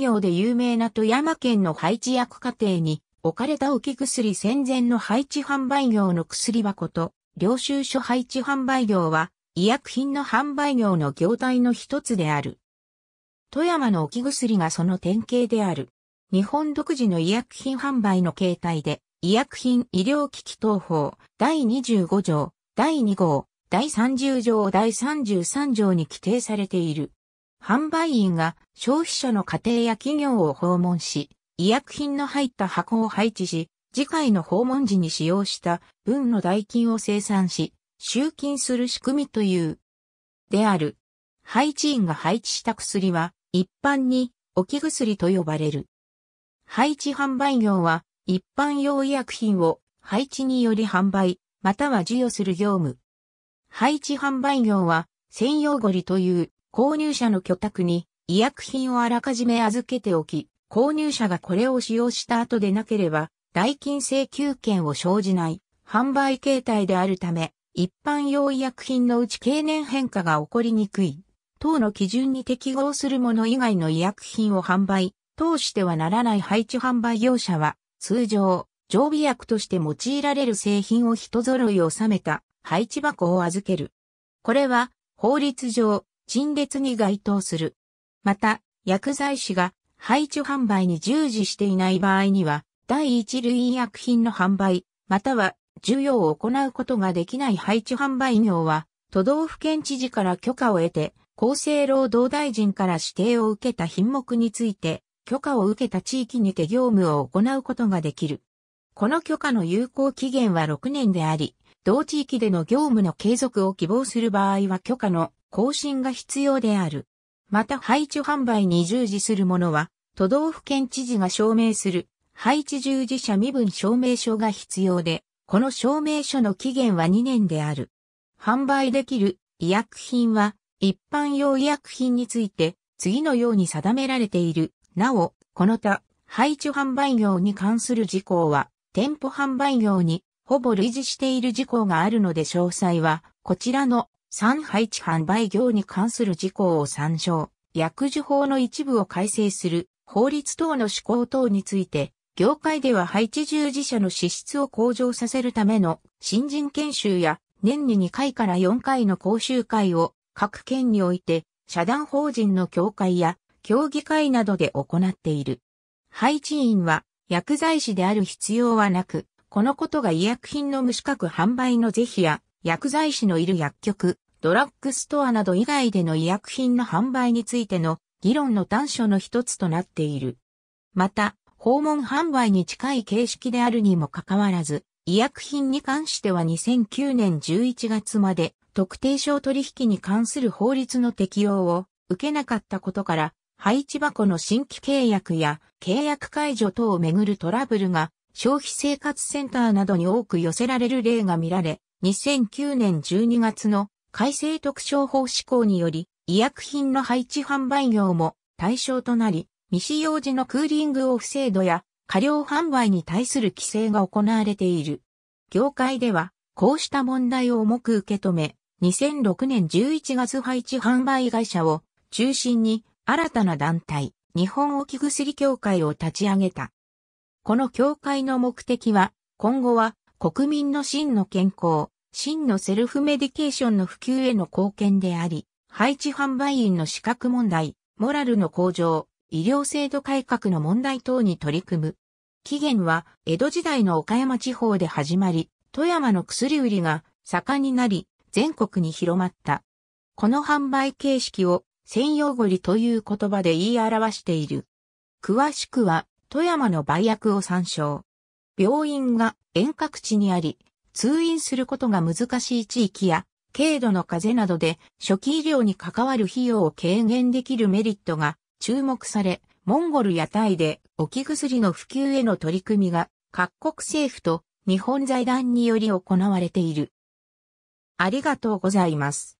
業で有名な富山県の配置薬家庭に置かれた浮き薬戦前の配置販売業の薬箱と領収書配置販売業は医薬品の販売業の業態の一つである。富山の置き薬がその典型である。日本独自の医薬品販売の形態で、医薬品医療機器等法第25条、第2号、第30条、第33条に規定されている。販売員が消費者の家庭や企業を訪問し、医薬品の入った箱を配置し、次回の訪問時に使用した分の代金を生産し、集金する仕組みという、である。配置員が配置した薬は、一般に置き薬と呼ばれる。配置販売業は、一般用医薬品を配置により販売、または授与する業務。配置販売業は、専用ゴリという購入者の居宅に医薬品をあらかじめ預けておき、購入者がこれを使用した後でなければ、代金請求権を生じない販売形態であるため、一般用医薬品のうち経年変化が起こりにくい、等の基準に適合するもの以外の医薬品を販売、通してはならない配置販売業者は、通常、常備薬として用いられる製品を人揃い収めた配置箱を預ける。これは法律上陳列に該当する。また、薬剤師が配置販売に従事していない場合には、第一類医薬品の販売、または需要を行うことができない配置販売業は、都道府県知事から許可を得て、厚生労働大臣から指定を受けた品目について、許可を受けた地域にて業務を行うことができる。この許可の有効期限は6年であり、同地域での業務の継続を希望する場合は許可の更新が必要である。また配置販売に従事する者は、都道府県知事が証明する配置従事者身分証明書が必要で、この証明書の期限は2年である。販売できる医薬品は、一般用医薬品について、次のように定められている。なお、この他、配置販売業に関する事項は、店舗販売業に、ほぼ類似している事項があるので詳細は、こちらの三配置販売業に関する事項を参照、薬事法の一部を改正する法律等の施行等について、業界では配置従事者の資質を向上させるための新人研修や年に2回から4回の講習会を各県において社団法人の協会や協議会などで行っている。配置員は薬剤師である必要はなく、このことが医薬品の無資格販売の是非や薬剤師のいる薬局、ドラッグストアなど以外での医薬品の販売についての議論の短所の一つとなっている。また、訪問販売に近い形式であるにもかかわらず、医薬品に関しては2009年11月まで特定商取引に関する法律の適用を受けなかったことから、配置箱の新規契約や契約解除等をめぐるトラブルが消費生活センターなどに多く寄せられる例が見られ、2009年12月の改正特徴法施行により、医薬品の配置販売業も対象となり、未使用時のクーリングオフ制度や過量販売に対する規制が行われている。業界では、こうした問題を重く受け止め、2006年11月配置販売会社を中心に新たな団体、日本置き薬協会を立ち上げた。この協会の目的は、今後は国民の真の健康、真のセルフメディケーションの普及への貢献であり、配置販売員の資格問題、モラルの向上、医療制度改革の問題等に取り組む。起源は江戸時代の岡山地方で始まり、富山の薬売りが盛んになり、全国に広まった。この販売形式を専用ごりという言葉で言い表している。詳しくは富山の売薬を参照。病院が遠隔地にあり、通院することが難しい地域や、軽度の風邪などで初期医療に関わる費用を軽減できるメリットが注目され、モンゴルやタイで置き薬の普及への取り組みが各国政府と日本財団により行われている。ありがとうございます。